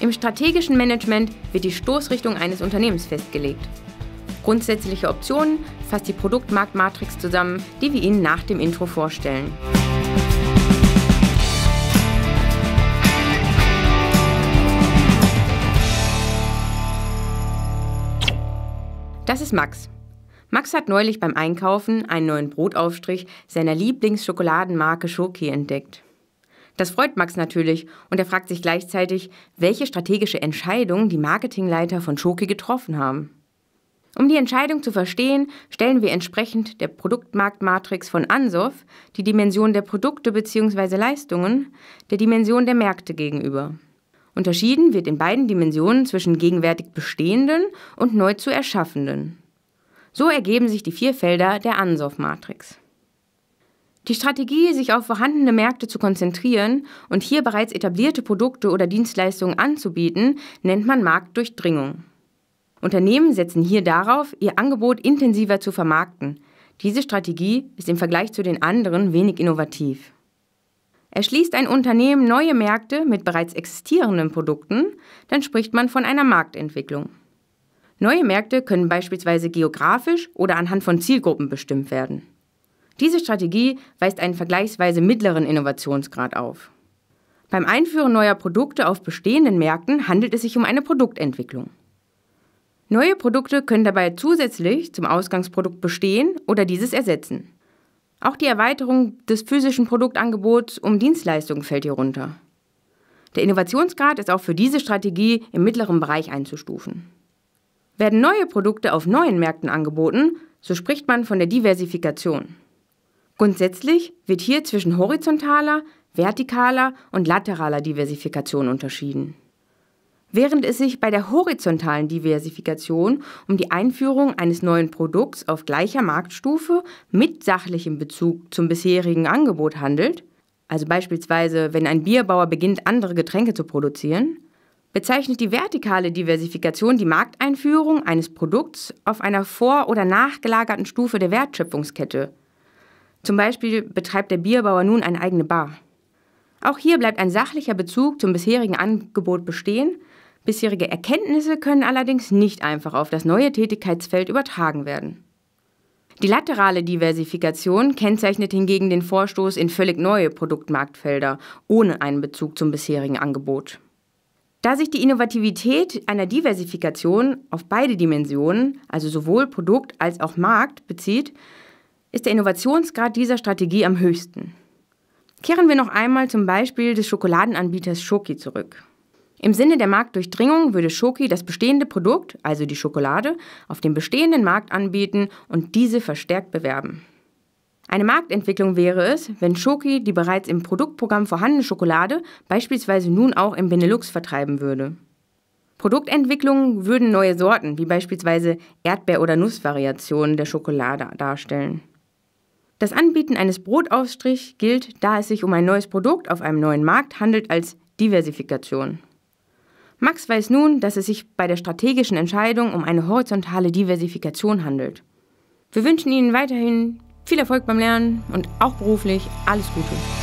Im strategischen Management wird die Stoßrichtung eines Unternehmens festgelegt. Grundsätzliche Optionen fasst die Produktmarktmatrix zusammen, die wir Ihnen nach dem Intro vorstellen. Das ist Max. Max hat neulich beim Einkaufen einen neuen Brotaufstrich seiner Lieblingsschokoladenmarke Schoki entdeckt. Das freut Max natürlich und er fragt sich gleichzeitig, welche strategische Entscheidung die Marketingleiter von Schoki getroffen haben. Um die Entscheidung zu verstehen, stellen wir entsprechend der Produktmarktmatrix von Ansoff die Dimension der Produkte bzw. Leistungen der Dimension der Märkte gegenüber. Unterschieden wird in beiden Dimensionen zwischen gegenwärtig bestehenden und neu zu erschaffenden. So ergeben sich die vier Felder der Ansoff-Matrix. Die Strategie, sich auf vorhandene Märkte zu konzentrieren und hier bereits etablierte Produkte oder Dienstleistungen anzubieten, nennt man Marktdurchdringung. Unternehmen setzen hier darauf, ihr Angebot intensiver zu vermarkten. Diese Strategie ist im Vergleich zu den anderen wenig innovativ. Erschließt ein Unternehmen neue Märkte mit bereits existierenden Produkten, dann spricht man von einer Marktentwicklung. Neue Märkte können beispielsweise geografisch oder anhand von Zielgruppen bestimmt werden. Diese Strategie weist einen vergleichsweise mittleren Innovationsgrad auf. Beim Einführen neuer Produkte auf bestehenden Märkten handelt es sich um eine Produktentwicklung. Neue Produkte können dabei zusätzlich zum Ausgangsprodukt bestehen oder dieses ersetzen. Auch die Erweiterung des physischen Produktangebots um Dienstleistungen fällt hier runter. Der Innovationsgrad ist auch für diese Strategie im mittleren Bereich einzustufen. Werden neue Produkte auf neuen Märkten angeboten, so spricht man von der Diversifikation. Grundsätzlich wird hier zwischen horizontaler, vertikaler und lateraler Diversifikation unterschieden. Während es sich bei der horizontalen Diversifikation um die Einführung eines neuen Produkts auf gleicher Marktstufe mit sachlichem Bezug zum bisherigen Angebot handelt, also beispielsweise wenn ein Bierbauer beginnt, andere Getränke zu produzieren, bezeichnet die vertikale Diversifikation die Markteinführung eines Produkts auf einer vor- oder nachgelagerten Stufe der Wertschöpfungskette, zum Beispiel betreibt der Bierbauer nun eine eigene Bar. Auch hier bleibt ein sachlicher Bezug zum bisherigen Angebot bestehen. Bisherige Erkenntnisse können allerdings nicht einfach auf das neue Tätigkeitsfeld übertragen werden. Die laterale Diversifikation kennzeichnet hingegen den Vorstoß in völlig neue Produktmarktfelder ohne einen Bezug zum bisherigen Angebot. Da sich die Innovativität einer Diversifikation auf beide Dimensionen, also sowohl Produkt als auch Markt, bezieht, ist der Innovationsgrad dieser Strategie am höchsten. Kehren wir noch einmal zum Beispiel des Schokoladenanbieters Schoki zurück. Im Sinne der Marktdurchdringung würde Schoki das bestehende Produkt, also die Schokolade, auf dem bestehenden Markt anbieten und diese verstärkt bewerben. Eine Marktentwicklung wäre es, wenn Schoki die bereits im Produktprogramm vorhandene Schokolade beispielsweise nun auch im Benelux vertreiben würde. Produktentwicklungen würden neue Sorten, wie beispielsweise Erdbeer- oder Nussvariationen der Schokolade darstellen. Das Anbieten eines Brotaufstrich gilt, da es sich um ein neues Produkt auf einem neuen Markt handelt, als Diversifikation. Max weiß nun, dass es sich bei der strategischen Entscheidung um eine horizontale Diversifikation handelt. Wir wünschen Ihnen weiterhin viel Erfolg beim Lernen und auch beruflich alles Gute.